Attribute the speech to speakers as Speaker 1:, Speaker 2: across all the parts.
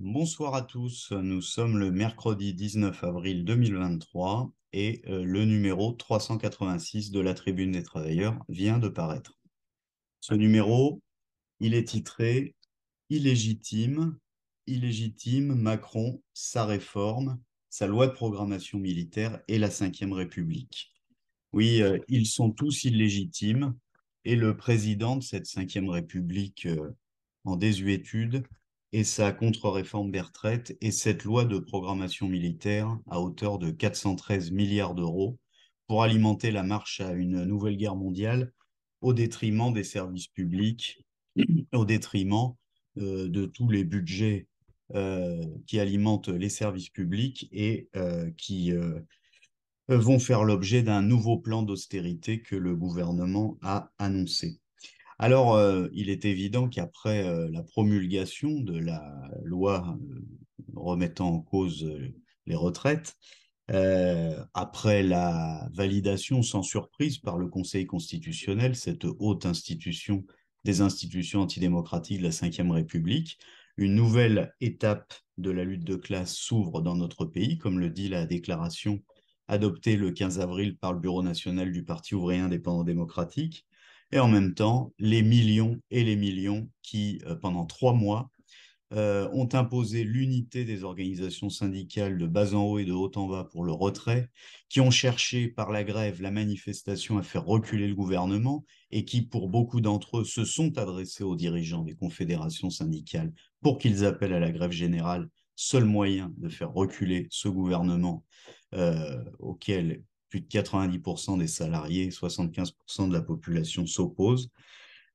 Speaker 1: Bonsoir à tous, nous sommes le mercredi 19 avril 2023 et euh, le numéro 386 de la Tribune des Travailleurs vient de paraître. Ce numéro, il est titré Illégitime, illégitime Macron, sa réforme, sa loi de programmation militaire et la Ve République. Oui, euh, ils sont tous illégitimes et le président de cette Ve République euh, en désuétude et sa contre-réforme des retraites et cette loi de programmation militaire à hauteur de 413 milliards d'euros pour alimenter la marche à une nouvelle guerre mondiale au détriment des services publics, au détriment euh, de tous les budgets euh, qui alimentent les services publics et euh, qui vont faire l'objet d'un nouveau plan d'austérité que le gouvernement a annoncé. Alors, euh, il est évident qu'après euh, la promulgation de la loi euh, remettant en cause les retraites, après la validation sans surprise par le Conseil constitutionnel, cette haute institution des institutions antidémocratiques de la Ve République, une nouvelle étape de la lutte de classe s'ouvre dans notre pays, comme le dit la déclaration adoptée le 15 avril par le Bureau national du Parti ouvrier indépendant démocratique, et en même temps les millions et les millions qui, euh, pendant trois mois, euh, ont imposé l'unité des organisations syndicales de bas en haut et de haut en bas pour le retrait, qui ont cherché par la grève, la manifestation à faire reculer le gouvernement et qui, pour beaucoup d'entre eux, se sont adressés aux dirigeants des confédérations syndicales pour qu'ils appellent à la grève générale, seul moyen de faire reculer ce gouvernement euh, auquel plus de 90% des salariés 75% de la population s'opposent.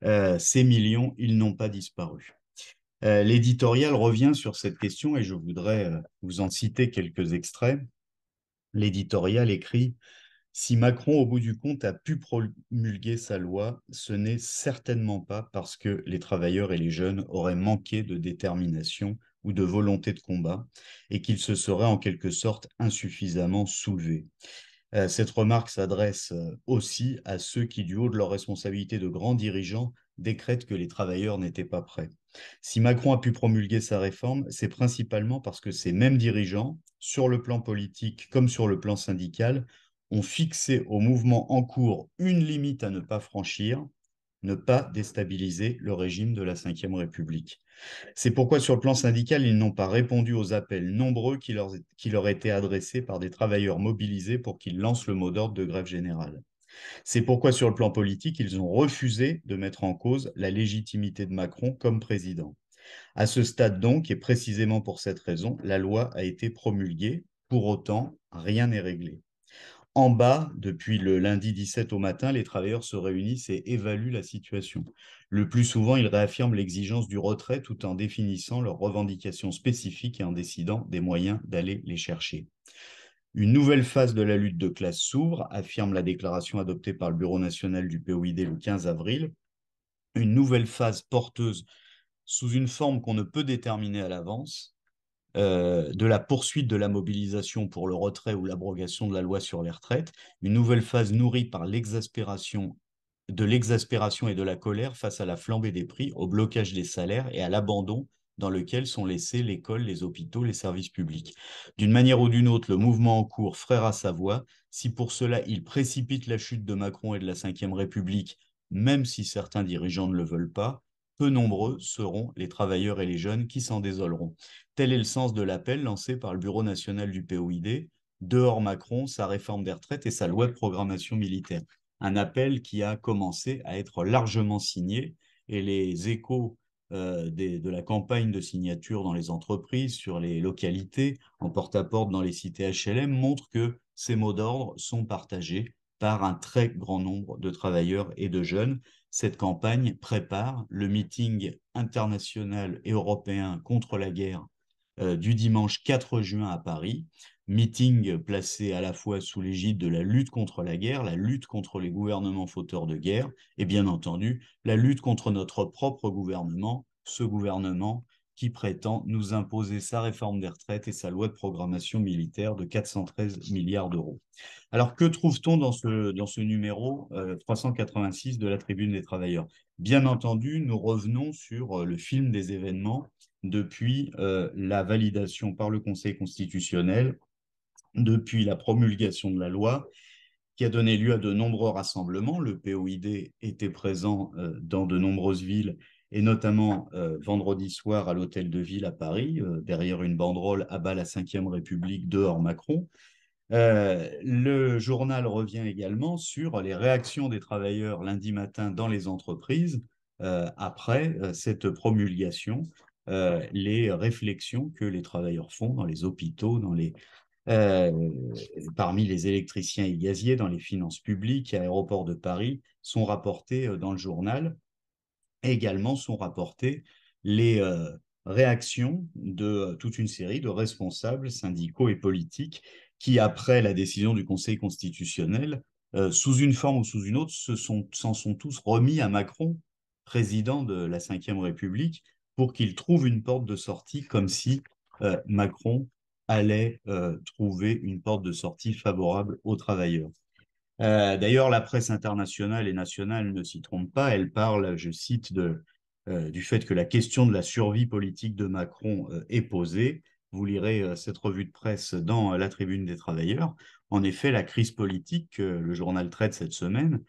Speaker 1: Euh, ces millions, ils n'ont pas disparu. Euh, l'éditorial revient sur cette question et je voudrais euh, vous en citer quelques extraits. L'éditorial écrit Si Macron, au bout du compte, a pu promulguer sa loi, ce n'est certainement pas parce que les travailleurs et les jeunes auraient manqué de détermination ou de volonté de combat et qu'ils se seraient en quelque sorte insuffisamment soulevés. Euh, cette remarque s'adresse euh, aussi à ceux qui, du haut de leur responsabilité de grands dirigeants, décrètent que les travailleurs n'étaient pas prêts. Si Macron a pu promulguer sa réforme, c'est principalement parce que ces mêmes dirigeants, sur le plan politique comme sur le plan syndical, ont fixé au mouvement en cours une limite à ne pas franchir, ne pas déstabiliser le régime de la Ve République. C'est pourquoi sur le plan syndical, ils n'ont pas répondu aux appels nombreux qui leur, qui leur étaient adressés par des travailleurs mobilisés pour qu'ils lancent le mot d'ordre de grève générale. C'est pourquoi sur le plan politique, ils ont refusé de mettre en cause la légitimité de Macron comme président. À ce stade donc, et précisément pour cette raison, la loi a été promulguée. Pour autant, rien n'est réglé en bas, depuis le lundi 17 au matin, les travailleurs se réunissent et évaluent la situation. Le plus souvent, ils réaffirment l'exigence du retrait tout en définissant leurs revendications spécifiques et en décidant des moyens d'aller les chercher. Une nouvelle phase de la lutte de classe s'ouvre, affirme la déclaration adoptée par le Bureau national du POID le 15 avril. Une nouvelle phase porteuse sous une forme qu'on ne peut déterminer à l'avance, euh, de la poursuite de la mobilisation pour le retrait ou l'abrogation de la loi sur les retraites, une nouvelle phase nourrie par l'exaspération de l'exaspération et de la colère face à la flambée des prix, au blocage des salaires et à l'abandon dans lequel sont laissés l'école, les hôpitaux, les services publics. D'une manière ou d'une autre, le mouvement en cours frère à sa voix. Si pour cela il précipite la chute de Macron et de la Ve République, même si certains dirigeants ne le veulent pas, peu nombreux seront les travailleurs et les jeunes qui s'en désoleront. Tel est le sens de l'appel lancé par le Bureau national du POID, dehors Macron, sa réforme des retraites et sa loi de programmation militaire. Un appel qui a commencé à être largement signé et les échos euh, de la campagne de signature dans les entreprises, sur les localités, en porte-à-porte -porte dans les cités HLM montrent que ces mots d'ordre sont partagés par un très grand nombre de travailleurs et de jeunes. Cette campagne prépare le meeting international et européen contre la guerre euh, du dimanche 4 juin à Paris, meeting placé à la fois sous l'égide de la lutte contre la guerre, la lutte contre les gouvernements fauteurs de guerre et bien entendu la lutte contre notre propre gouvernement, ce gouvernement qui prétend nous imposer sa réforme des retraites et sa loi de programmation militaire de 413 milliards d'euros. Alors que trouve-t-on dans ce, dans ce numéro 386 euh, de la Tribune des Travailleurs Bien entendu, nous revenons sur euh, le film des événements depuis euh, la validation par le Conseil constitutionnel, depuis la promulgation de la loi qui a donné lieu à de nombreux rassemblements. Le POID était présent dans de nombreuses villes et notamment euh, vendredi soir à l'Hôtel de Ville à Paris, euh, derrière une banderole Abat la Ve République dehors Macron. Euh, le journal revient également sur les réactions des travailleurs lundi matin dans les entreprises après cette promulgation, les réflexions que les travailleurs font dans les hôpitaux, dans les, parmi les électriciens et gaziers, dans les finances publiques, à l'aéroport de Paris, sont rapportées dans le journal également sont rapportées les euh, réactions de euh, toute une série de responsables syndicaux et politiques qui, après la décision du Conseil constitutionnel, euh, sous une forme ou sous une autre, s'en se sont, sont, tous remis à Macron, président de la Ve République, pour qu'il trouve une porte de sortie, comme si Macron allait trouver une porte de sortie favorable aux travailleurs. Euh, d'ailleurs, la presse internationale et nationale ne s'y trompe pas. Elle parle, je cite, euh, du fait que la question de la survie politique de Macron euh, est posée. Vous lirez cette revue de presse dans la Tribune des Travailleurs. En effet, la crise politique que le journal traite cette semaine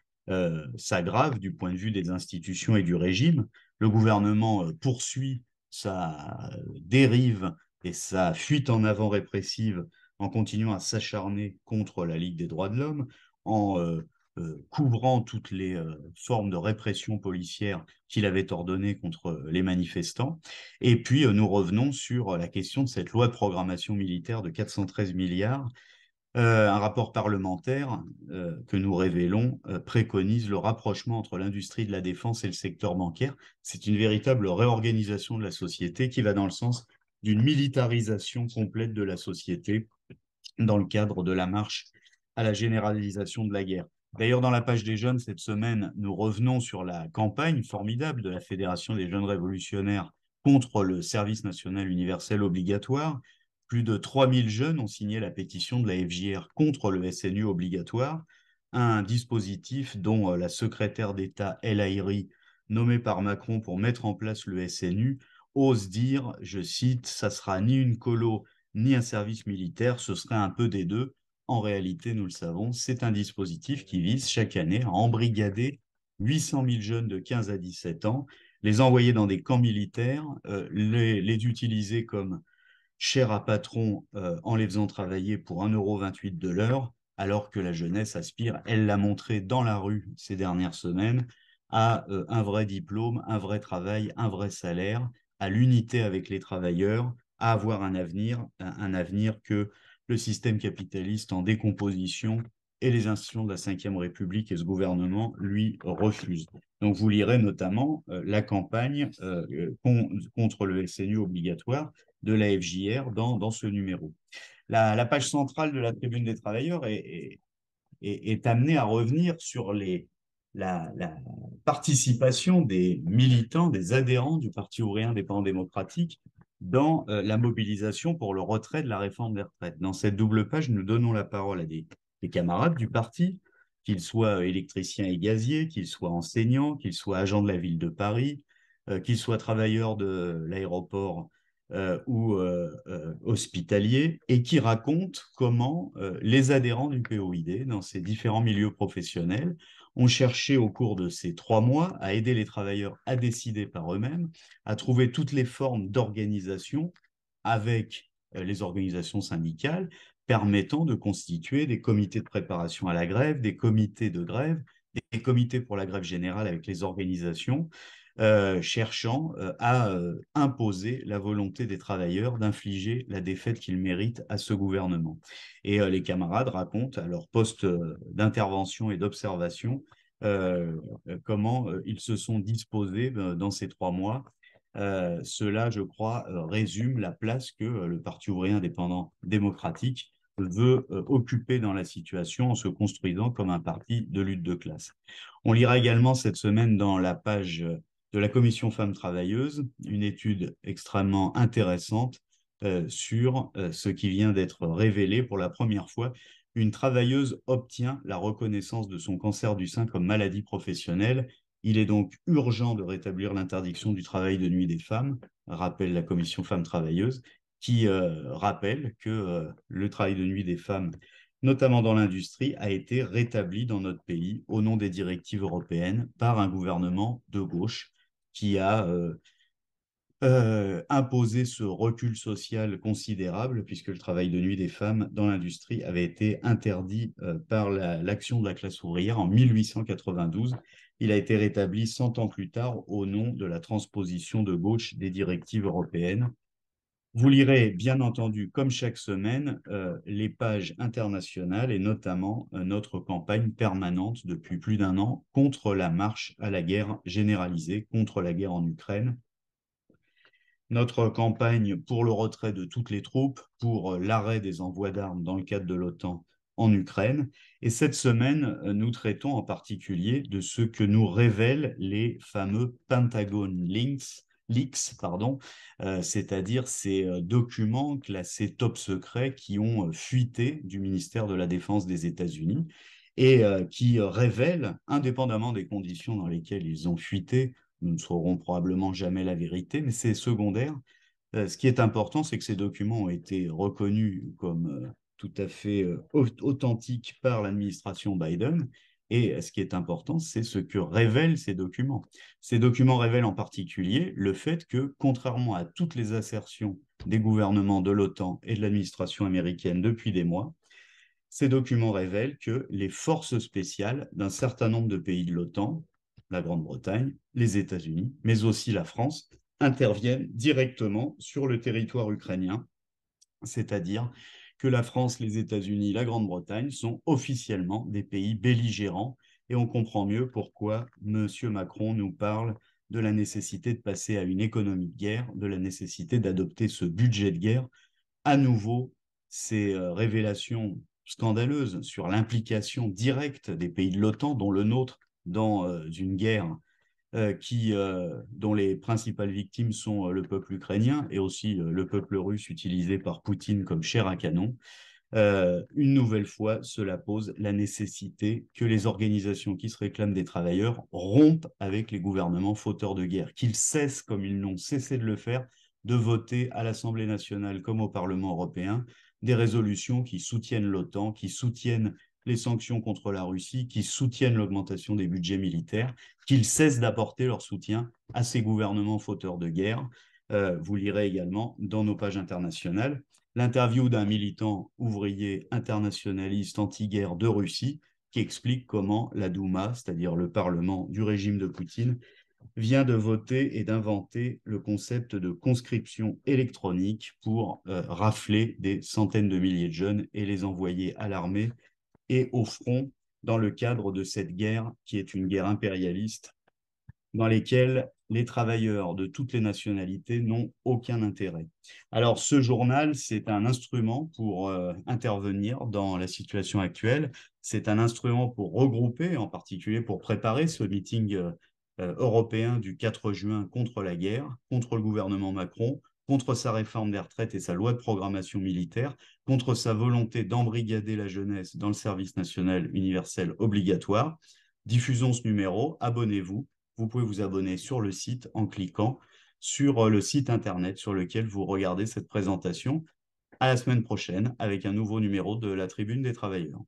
Speaker 1: s'aggrave du point de vue des institutions et du régime. Le gouvernement poursuit sa dérive et sa fuite en avant répressive en continuant à s'acharner contre la Ligue des droits de l'homme en euh, euh, couvrant toutes les euh, formes de répression policière qu'il avait ordonnées contre les manifestants. Et puis, nous revenons sur la question de cette loi de programmation militaire de 413 milliards un rapport parlementaire que nous révélons préconise le rapprochement entre l'industrie de la défense et le secteur bancaire. C'est une véritable réorganisation de la société qui va dans le sens d'une militarisation complète de la société dans le cadre de la marche à la généralisation de la guerre. D'ailleurs, dans la page des jeunes, cette semaine, nous revenons sur la campagne formidable de la Fédération des jeunes révolutionnaires contre le service national universel obligatoire. Plus de 3000 jeunes ont signé la pétition de la FJR contre le SNU obligatoire, un dispositif dont euh, la secrétaire d'État El nommée par Macron pour mettre en place le SNU, ose dire, je cite, ça sera ni une colo ni un service militaire, ce serait un peu des deux. En réalité, nous le savons, c'est un dispositif qui vise chaque année à embrigader 800 000 jeunes de 15 à 17 ans, les envoyer dans des camps militaires, euh, les, utiliser comme chers à patron euh, en les faisant travailler pour 1,28€ de l'heure, alors que la jeunesse aspire, elle l'a montré dans la rue ces dernières semaines, à euh, un vrai diplôme, un vrai travail, un vrai salaire, à l'unité avec les travailleurs, à avoir un avenir, un avenir que le système capitaliste en décomposition et les institutions de la Ve République et ce gouvernement, lui, refusent. Donc vous lirez notamment euh, la campagne euh, contre le SNU obligatoire de la FJR dans, dans ce numéro. La, page centrale de la Tribune des Travailleurs est, est, amenée à revenir sur les, la, la, participation des militants, des adhérents du Parti ouvrier indépendant démocratique dans euh, la mobilisation pour le retrait de la réforme des retraites. Dans cette double page, nous donnons la parole à des, camarades du parti, qu'ils soient électriciens et gaziers, qu'ils soient enseignants, qu'ils soient agents de la ville de Paris, euh, qu'ils soient travailleurs de l'aéroport euh, ou euh, euh, hospitaliers et qui raconte comment les adhérents du POID dans ces différents milieux professionnels ont cherché au cours de ces trois mois à aider les travailleurs à décider par eux-mêmes, à trouver toutes les formes d'organisation avec les organisations syndicales permettant de constituer des comités de préparation à la grève, des comités de grève, des comités pour la grève générale avec les organisations, euh, cherchant euh, à euh, imposer la volonté des travailleurs d'infliger la défaite qu'ils méritent à ce gouvernement. Et les camarades racontent à leur poste d'intervention et d'observation comment ils se sont disposés dans ces trois mois. cela, je crois, résume la place que le Parti ouvrier indépendant démocratique veut occuper dans la situation en se construisant comme un parti de lutte de classe. On lira également cette semaine dans la page de la Commission Femmes Travailleuses, une étude extrêmement intéressante euh, sur euh, ce qui vient d'être révélé pour la première fois. Une travailleuse obtient la reconnaissance de son cancer du sein comme maladie professionnelle. Il est donc urgent de rétablir l'interdiction du travail de nuit des femmes, rappelle la Commission Femmes Travailleuses, qui euh, rappelle que le travail de nuit des femmes notamment dans l'industrie, a été rétabli dans notre pays au nom des directives européennes par un gouvernement de gauche qui a euh, euh, imposé ce recul social considérable, puisque le travail de nuit des femmes dans l'industrie avait été interdit euh, par l'action de la classe ouvrière en 1892. Il a été rétabli 100 ans plus tard au nom de la transposition de gauche des directives européennes. Vous lirez, bien entendu, comme chaque semaine, euh, les pages internationales et notamment euh, notre campagne permanente depuis plus d'un an contre la marche à la guerre généralisée, contre la guerre en Ukraine. Notre campagne pour le retrait de toutes les troupes, pour euh, l'arrêt des envois d'armes dans le cadre de l'OTAN en Ukraine. Et cette semaine, nous traitons en particulier de ce que nous révèlent les fameux Pentagon Links, leaks, pardon, euh, c'est-à-dire ces euh, documents classés top secret qui ont euh, fuité du ministère de la Défense des États-Unis et qui révèlent, indépendamment des conditions dans lesquelles ils ont fuité, nous ne saurons probablement jamais la vérité, mais c'est secondaire. ce qui est important, c'est que ces documents ont été reconnus comme tout à fait authentiques par l'administration Biden et ce qui est important, c'est ce que révèlent ces documents. Ces documents révèlent en particulier le fait que, contrairement à toutes les assertions des gouvernements de l'OTAN et de l'administration américaine depuis des mois, ces documents révèlent que les forces spéciales d'un certain nombre de pays de l'OTAN, la Grande-Bretagne, les États-Unis, mais aussi la France, interviennent directement sur le territoire ukrainien, c'est-à-dire que la France, les États-Unis, la Grande-Bretagne sont officiellement des pays belligérants. Et on comprend mieux pourquoi M. Macron nous parle de la nécessité de passer à une économie de guerre, de la nécessité d'adopter ce budget de guerre. À nouveau, ces euh, révélations scandaleuses sur l'implication directe des pays de l'OTAN, dont le nôtre, dans euh, une guerre euh, qui, euh, dont les principales victimes sont euh, le peuple ukrainien et aussi le peuple russe utilisé par Poutine comme chair à canon. une nouvelle fois, cela pose la nécessité que les organisations qui se réclament des travailleurs rompent avec les gouvernements fauteurs de guerre, qu'ils cessent, comme ils n'ont cessé de le faire, de voter à l'Assemblée nationale comme au Parlement européen des résolutions qui soutiennent l'OTAN, qui soutiennent les sanctions contre la Russie, qui soutiennent l'augmentation des budgets militaires, qu'ils cessent d'apporter leur soutien à ces gouvernements fauteurs de guerre. Euh, vous lirez également dans nos pages internationales l'interview d'un militant ouvrier internationaliste anti-guerre de Russie qui explique comment la Douma, c'est-à-dire le Parlement du régime de Poutine, vient de voter et d'inventer le concept de conscription électronique pour euh, rafler des centaines de milliers de jeunes et les envoyer à l'armée et au front dans le cadre de cette guerre qui est une guerre impérialiste dans laquelle les travailleurs de toutes les nationalités n'ont aucun intérêt. Alors ce journal, c'est un instrument pour euh, intervenir dans la situation actuelle, c'est un instrument pour regrouper, en particulier pour préparer ce meeting euh, euh, européen du 4 juin contre la guerre, contre le gouvernement Macron, contre sa réforme des retraites et sa loi de programmation militaire, contre sa volonté d'embrigader la jeunesse dans le service national universel obligatoire. Diffusons ce numéro, abonnez-vous. Vous pouvez vous abonner sur le site en cliquant sur euh, le site internet sur lequel vous regardez cette présentation. À la semaine prochaine avec un nouveau numéro de la Tribune des Travailleurs.